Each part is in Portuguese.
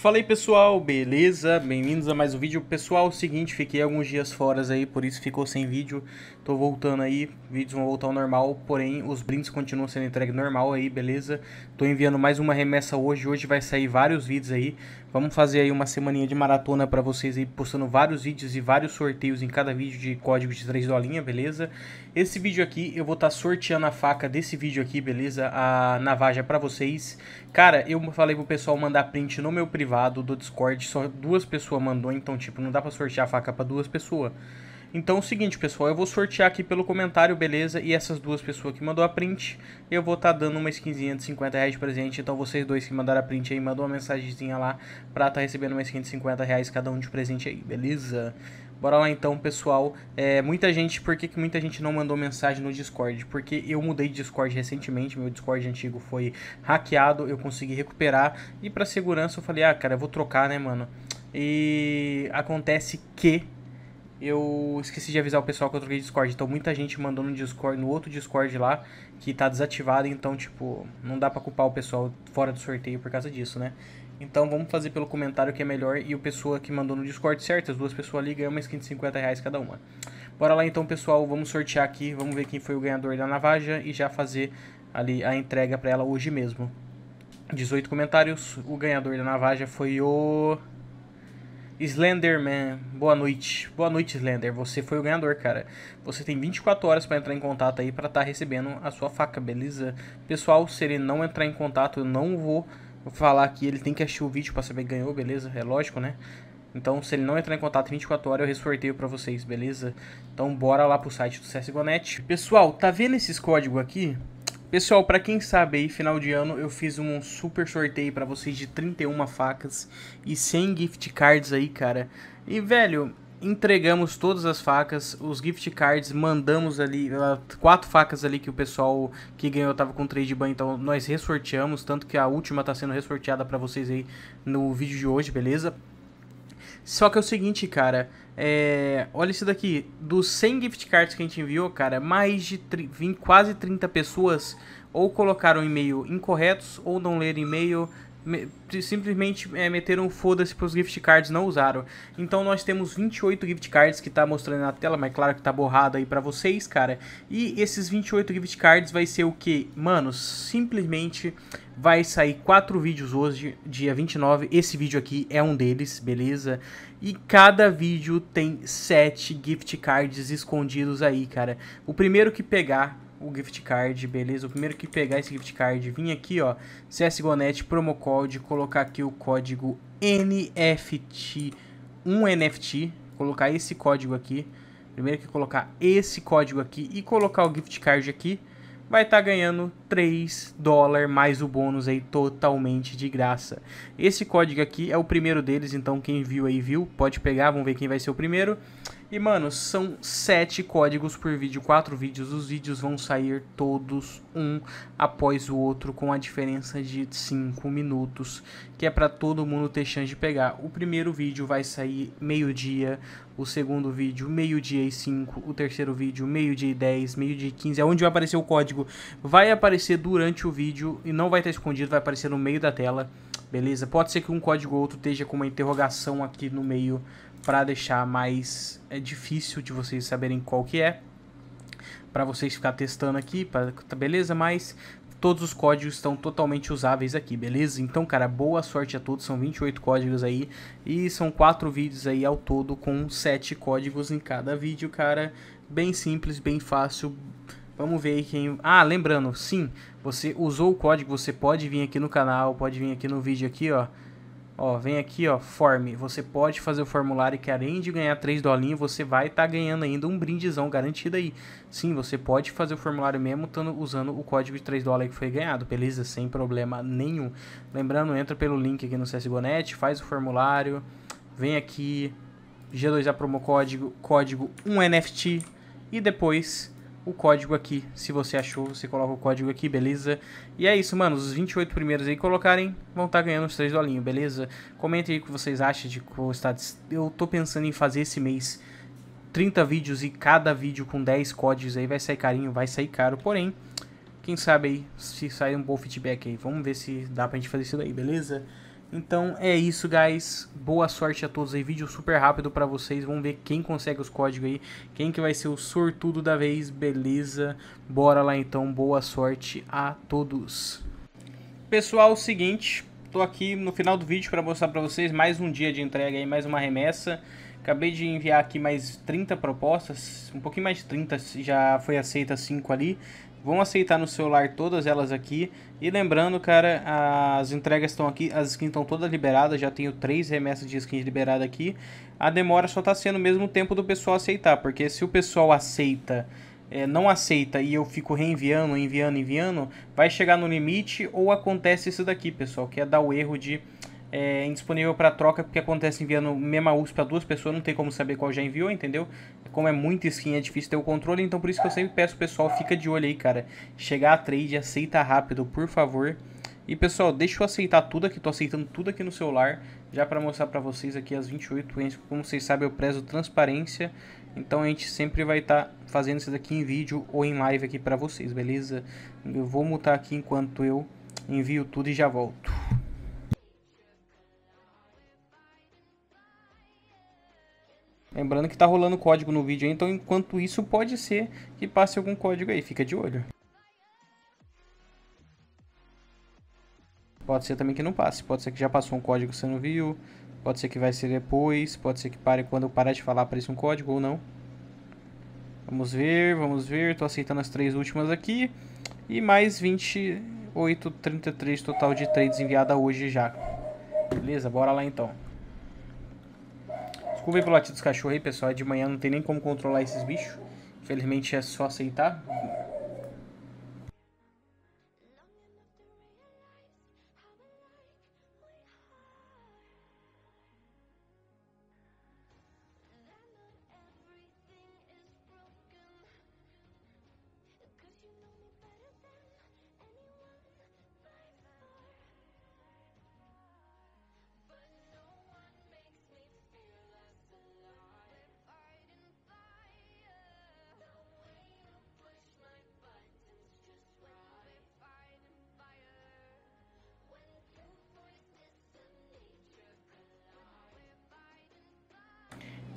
Falei pessoal, beleza? Bem-vindos a mais um vídeo. Pessoal, é o seguinte, fiquei alguns dias fora aí, por isso ficou sem vídeo. Tô voltando aí, vídeos vão voltar ao normal, porém os brindes continuam sendo entregue normal aí, beleza? Tô enviando mais uma remessa hoje, hoje vai sair vários vídeos aí. Vamos fazer aí uma semaninha de maratona para vocês aí, postando vários vídeos e vários sorteios em cada vídeo de código de 3 dolinha, beleza? Esse vídeo aqui, eu vou estar tá sorteando a faca desse vídeo aqui, beleza? A navaja para vocês. Cara, eu falei pro pessoal mandar print no meu privado do Discord, só duas pessoas mandou, então, tipo, não dá para sortear a faca para duas pessoas. Então é o seguinte, pessoal, eu vou sortear aqui pelo comentário, beleza? E essas duas pessoas que mandou a print, eu vou estar tá dando uma skinzinha de 50 reais de presente. Então vocês dois que mandaram a print aí, mandou uma mensagenzinha lá pra estar tá recebendo uma skin de 50 reais cada um de presente aí, beleza? Bora lá então, pessoal. É, muita gente, por que, que muita gente não mandou mensagem no Discord? Porque eu mudei de Discord recentemente, meu Discord antigo foi hackeado, eu consegui recuperar. E pra segurança eu falei, ah, cara, eu vou trocar, né, mano? E acontece que eu esqueci de avisar o pessoal que eu troquei Discord. Então muita gente mandou no Discord, no outro Discord lá, que tá desativado, então tipo, não dá para culpar o pessoal fora do sorteio por causa disso, né? Então vamos fazer pelo comentário que é melhor e o pessoa que mandou no Discord certo, as duas pessoas ali ganham de 50 reais cada uma. Bora lá então, pessoal, vamos sortear aqui, vamos ver quem foi o ganhador da navaja e já fazer ali a entrega para ela hoje mesmo. 18 comentários, o ganhador da navaja foi o Slenderman, boa noite. Boa noite, Slender. Você foi o ganhador, cara. Você tem 24 horas para entrar em contato aí para estar tá recebendo a sua faca, beleza? Pessoal, se ele não entrar em contato, eu não vou falar que ele tem que assistir o vídeo para saber que ganhou, beleza? É lógico, né? Então, se ele não entrar em contato em 24 horas, eu ressorteio para vocês, beleza? Então, bora lá pro site do CSGONET. Pessoal, tá vendo esses códigos aqui? Pessoal, para quem sabe aí, final de ano eu fiz um super sorteio para vocês de 31 facas e 100 gift cards aí, cara. E velho, entregamos todas as facas, os gift cards, mandamos ali ah, quatro facas ali que o pessoal que ganhou tava com trade ban, então nós ressorteamos, tanto que a última tá sendo ressorteada para vocês aí no vídeo de hoje, beleza? Só que é o seguinte, cara. É... Olha isso daqui. Dos 100 gift cards que a gente enviou, cara, mais de 20, quase 30 pessoas ou colocaram e-mail incorretos, ou não leram e-mail, me, simplesmente é, meteram foda-se pros gift cards, não usaram. Então nós temos 28 gift cards que tá mostrando na tela, mas claro que tá borrado aí para vocês, cara. E esses 28 gift cards vai ser o que? Mano, simplesmente vai sair quatro vídeos hoje, dia 29. Esse vídeo aqui é um deles, beleza? E cada vídeo tem sete gift cards escondidos aí, cara. O primeiro que pegar o gift card, beleza? O primeiro que pegar esse gift card, vir aqui, ó, CSGONET, promo code, colocar aqui o código NFT, um NFT, colocar esse código aqui. Primeiro que colocar esse código aqui e colocar o gift card aqui, vai estar tá ganhando 3 dólares mais o bônus aí totalmente de graça. Esse código aqui é o primeiro deles, então quem viu aí viu, pode pegar, vamos ver quem vai ser o primeiro. E, mano, são sete códigos por vídeo, quatro vídeos. Os vídeos vão sair todos um após o outro, com a diferença de cinco minutos, que é para todo mundo ter chance de pegar. O primeiro vídeo vai sair meio-dia, o segundo vídeo meio-dia e cinco, o terceiro vídeo meio-dia e dez, meio-dia e quinze. É onde vai aparecer o código? Vai aparecer durante o vídeo e não vai estar escondido, vai aparecer no meio da tela, beleza? Pode ser que um código ou outro esteja com uma interrogação aqui no meio para deixar mais é difícil de vocês saberem qual que é, para vocês ficar testando aqui, para tá, beleza? Mas todos os códigos estão totalmente usáveis aqui, beleza? Então, cara, boa sorte a todos, são 28 códigos aí e são 4 vídeos aí ao todo com 7 códigos em cada vídeo, cara. Bem simples, bem fácil. Vamos ver quem... Ah, lembrando, sim, você usou o código, você pode vir aqui no canal, pode vir aqui no vídeo aqui, ó. Ó, vem aqui, ó, form. Você pode fazer o formulário que além de ganhar 3 dolinhos, você vai estar tá ganhando ainda um brindezão garantido aí. Sim, você pode fazer o formulário mesmo tando, usando o código de 3 dólares que foi ganhado, beleza? Sem problema nenhum. Lembrando, entra pelo link aqui no CSGONet, faz o formulário, vem aqui, G2A promo código, código 1NFT e depois o código aqui. Se você achou, você coloca o código aqui, beleza? E é isso, mano. Os 28 primeiros aí colocarem vão estar tá ganhando os 3 dolinhos, beleza? Comente aí o que vocês acham de gostar. Eu tô pensando em fazer esse mês 30 vídeos e cada vídeo com 10 códigos aí vai sair carinho, vai sair caro, porém... Quem sabe aí se sair um bom feedback aí. Vamos ver se dá pra gente fazer isso daí, beleza? Então é isso, guys. Boa sorte a todos aí. Vídeo super rápido para vocês. Vamos ver quem consegue os códigos aí. Quem que vai ser o sortudo da vez. Beleza? Bora lá então. Boa sorte a todos. Pessoal, é seguinte. Tô aqui no final do vídeo para mostrar para vocês mais um dia de entrega aí. Mais uma remessa. Acabei de enviar aqui mais 30 propostas. Um pouquinho mais de 30. Já foi aceita 5 ali. Vão aceitar no celular todas elas aqui. E lembrando, cara, as entregas estão aqui, as skins estão todas liberadas. Já tenho três remessas de skins liberadas aqui. A demora só está sendo o mesmo tempo do pessoal aceitar. Porque se o pessoal aceita é, não aceita e eu fico reenviando, enviando, enviando, vai chegar no limite ou acontece isso daqui, pessoal, que é dar o erro de é indisponível para troca porque acontece enviando mesma URSS para duas pessoas, não tem como saber qual já enviou, entendeu? Como é muito skin, é difícil ter o controle, então por isso que eu sempre peço, pessoal, fica de olho aí, cara. Chegar a trade, aceita rápido, por favor. E pessoal, deixa eu aceitar tudo aqui, tô aceitando tudo aqui no celular, já para mostrar para vocês aqui as 28 entes, como vocês sabem eu prezo transparência, então a gente sempre vai estar tá fazendo isso aqui em vídeo ou em live aqui para vocês, beleza? Eu vou mutar aqui enquanto eu envio tudo e já volto. Lembrando que tá rolando código no vídeo, então enquanto isso pode ser que passe algum código aí, fica de olho. Pode ser também que não passe, pode ser que já passou um código que você não viu, pode ser que vai ser depois, pode ser que pare quando eu parar de falar apareça um código ou não. Vamos ver, vamos ver, tô aceitando as três últimas aqui e mais 28, 33 total de trades enviada hoje já. Beleza, bora lá então. Desculpem pelo latido dos cachorros aí, pessoal. É de manhã não tem nem como controlar esses bichos. Infelizmente é só aceitar.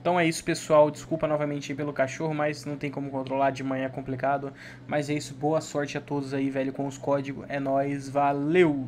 Então é isso, pessoal. Desculpa novamente pelo cachorro, mas não tem como controlar, de manhã é complicado. Mas é isso, boa sorte a todos aí, velho, com os códigos. É nóis, valeu!